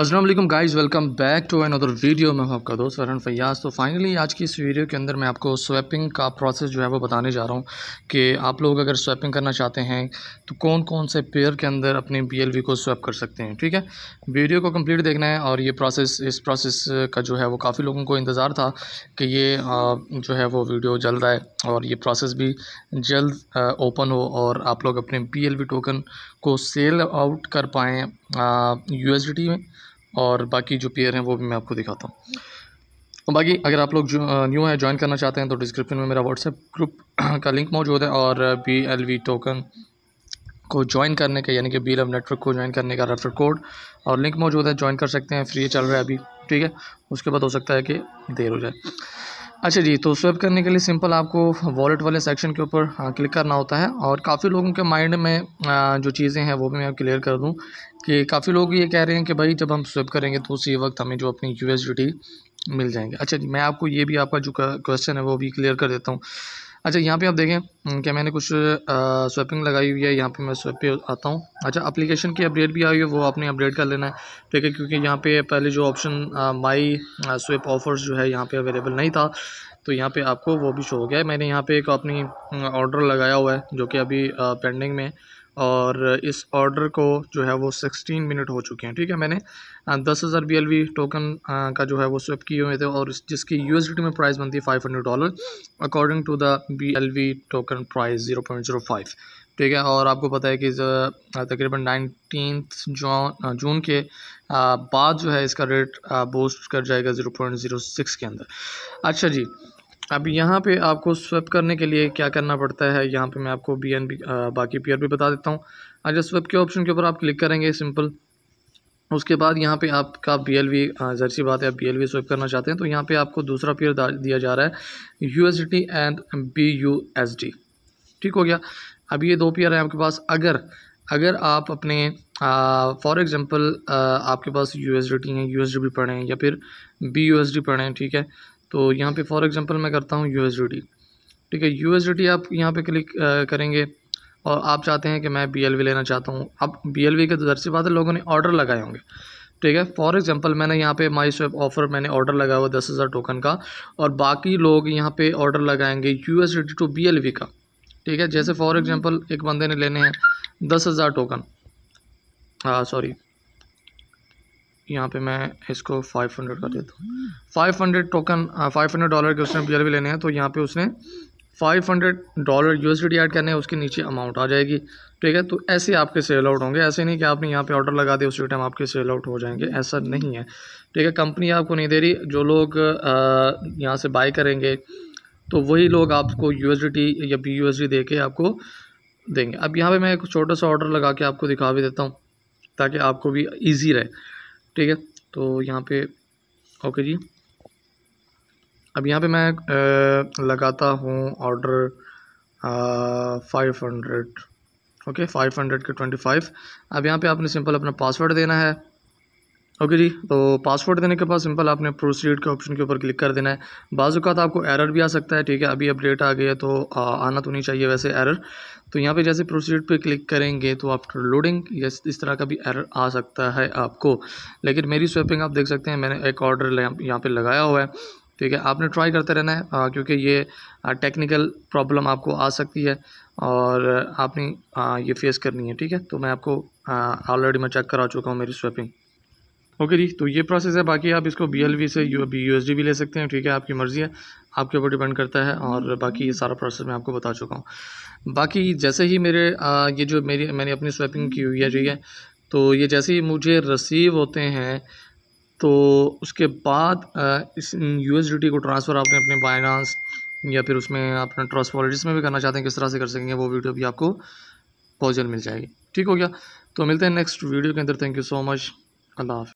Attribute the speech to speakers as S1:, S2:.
S1: Aslam guys welcome back to another video में हूँ आपका दोस्त वरण फैयाज़ तो फाइनली आज की इस वीडियो के अंदर मैं आपको स्वैपिंग का प्रोसेस जो है वो बताने जा रहा हूँ कि आप लोग अगर स्वैपिंग करना चाहते हैं तो कौन कौन से पेयर के अंदर अपने वी को स्वैप कर सकते हैं ठीक है वीडियो को कम्प्लीट देखना है और ये प्रोसेस इस प्रोसेस का जो है वो काफ़ी लोगों को इंतज़ार था कि ये जो है वो वीडियो जल्द आए और ये प्रोसेस भी जल्द ओपन हो और आप लोग अपने वी टोकन को सेल आउट कर पाएँ यू एस में और बाकी जो पेयर हैं वो भी मैं आपको दिखाता हूँ और बाकी अगर आप लोग जो न्यू है ज्वाइन करना चाहते हैं तो डिस्क्रिप्शन में मेरा व्हाट्सएप ग्रुप का लिंक मौजूद है और बी एल वी टोकन को ज्वाइन करने का यानी कि बी लव नेटवर्क को ज्वाइन करने का रेफर कोड और लिंक मौजूद है ज्वाइन कर सकते हैं फ्री चल रहा है अभी ठीक है उसके बाद हो सकता है कि देर हो जाए अच्छा जी तो स्वेप करने के लिए सिंपल आपको वॉलेट वाले सेक्शन के ऊपर क्लिक हाँ, करना होता है और काफ़ी लोगों के माइंड में जो चीज़ें हैं वो भी मैं क्लियर कर दूं कि काफ़ी लोग ये कह रहे हैं कि भाई जब हम स्वेप करेंगे तो उसी वक्त हमें जो अपनी यू मिल जाएंगे अच्छा जी मैं आपको ये भी आपका जो क्वेश्चन है वो भी क्लियर कर देता हूँ अच्छा यहाँ पे आप देखें हम्म, क्या मैंने कुछ स्वैपिंग लगाई हुई है यहाँ पे मैं स्वैप पे आता हूँ अच्छा एप्लीकेशन की अपडेट भी आई है वो आपने अपडेट कर लेना है ठीक है क्योंकि यहाँ पे पहले जो ऑप्शन माई स्वेप ऑफर्स जो है यहाँ पे अवेलेबल नहीं था तो यहाँ पे आपको वो भी शो हो गया है मैंने यहाँ पे एक अपनी ऑर्डर लगाया हुआ है जो कि अभी पेंडिंग में और इस ऑर्डर को जो है वो सिक्सटीन मिनट हो चुके हैं ठीक है मैंने दस हज़ार बी एल वी टोकन का जो है वो स्वेप किए हुए थे और जिसकी यू में प्राइस बनती है five hundred dollar according to the B L V token price zero point zero five ठीक है और आपको पता है कि तकरीबन नाइनटीन जून जून के बाद जो है इसका रेट बूस्ट कर जाएगा ज़ीरो पॉइंट ज़ीरो सिक्स के अंदर अच्छा जी अब यहाँ पे आपको स्वेप करने के लिए क्या करना पड़ता है यहाँ पे मैं आपको बी एन बी बाकी पेयर भी बता देता हूँ अगर स्वेप के ऑप्शन के ऊपर आप क्लिक करेंगे सिंपल उसके बाद यहाँ पे आपका बी एल वी जहर सी बात है आप बी एल वी स्वेप करना चाहते हैं तो यहाँ पे आपको दूसरा पेयर दिया जा रहा है U S D and B U S D ठीक हो गया अब ये दो पेयर हैं आपके पास अगर अगर आप अपने फॉर एग्ज़ाम्पल आपके पास यू एस डी टी हैं यू एस डी भी पढ़ें या फिर बी यू एस डी पढ़ें ठीक है तो यहाँ पे फॉर एग्जांपल मैं करता हूँ यू ठीक है यू आप यहाँ पे क्लिक करेंगे और आप चाहते हैं कि मैं बी लेना चाहता हूँ अब बी के दर तो से बात है लोगों ने ऑर्डर लगाए होंगे ठीक है फॉर एग्जांपल मैंने यहाँ पे माई स्वेप ऑफर मैंने ऑर्डर लगाया हुआ दस हज़ार टोकन का और बाकी लोग यहाँ पे ऑर्डर लगाएंगे यू एस टू बी का ठीक है जैसे फॉर एग्जांपल एक बंदे ने लेने हैं दस हज़ार टोकन हाँ सॉरी यहाँ पे मैं इसको 500 का देता हूँ 500 टोकन 500 डॉलर के उसने भी लेने हैं तो यहाँ पे उसने 500 डॉलर यू ऐड करने हैं उसके नीचे अमाउंट आ जाएगी ठीक है तो ऐसे आपके सेल आउट होंगे ऐसे नहीं कि आपने यहाँ पे ऑर्डर लगा दिया उसी टाइम आपके सेल आउट हो जाएंगे ऐसा नहीं है ठीक है कंपनी आपको नहीं दे रही जो लोग यहाँ से बाई करेंगे तो वही लोग आपको यू या बी यू दे के आपको देंगे अब यहाँ पर मैं एक छोटा सा ऑर्डर लगा के आपको दिखा भी देता हूँ ताकि आपको भी ईजी रहे ठीक है तो यहाँ पे ओके जी अब यहाँ पे मैं आ, लगाता हूँ order five hundred okay five hundred के ट्वेंटी फाइव अब यहाँ पे आपने सिंपल अपना पासवर्ड देना है ओके जी तो पासवर्ड देने के बाद सिंपल आपने प्रोसीड के ऑप्शन के ऊपर क्लिक कर देना है बाज़ात आपको एरर भी आ सकता है ठीक है अभी अपडेट आ गया है तो आ, आना तो नहीं चाहिए वैसे एरर तो यहाँ पे जैसे प्रोसीड पे क्लिक करेंगे तो आफ्टर लोडिंग यस इस तरह का भी एरर आ सकता है आपको लेकिन मेरी स्वैपिंग आप देख सकते हैं मैंने एक ऑर्डर यहाँ पर लगाया हुआ है ठीक है आपने ट्राई करते रहना है आ, क्योंकि ये आ, टेक्निकल प्रॉब्लम आपको आ सकती है और आपने आ, ये फेस करनी है ठीक है तो मैं आपको ऑलरेडी मैं चेक करा चुका हूँ मेरी स्वैपिंग ओके जी तो ये प्रोसेस है बाकी आप इसको बी से यू बी यू भी ले सकते हैं ठीक है आपकी मर्ज़ी है आपके ऊपर डिपेंड करता है और बाकी ये सारा प्रोसेस मैं आपको बता चुका हूँ बाकी जैसे ही मेरे आ, ये जो मेरी मैंने अपनी स्वैपिंग की हुई है ठीक है तो ये जैसे ही मुझे रसीव होते हैं तो उसके बाद आ, इस यू को ट्रांसफ़र आपने अपने बाइनास या फिर उसमें अपना ट्रस्ट वॉलेट्स में भी करना चाहते हैं किस तरह से कर सकेंगे वो वीडियो भी आपको बहुत जल्द मिल जाएगी ठीक हो गया तो मिलते हैं नेक्स्ट वीडियो के अंदर thank you so much Allah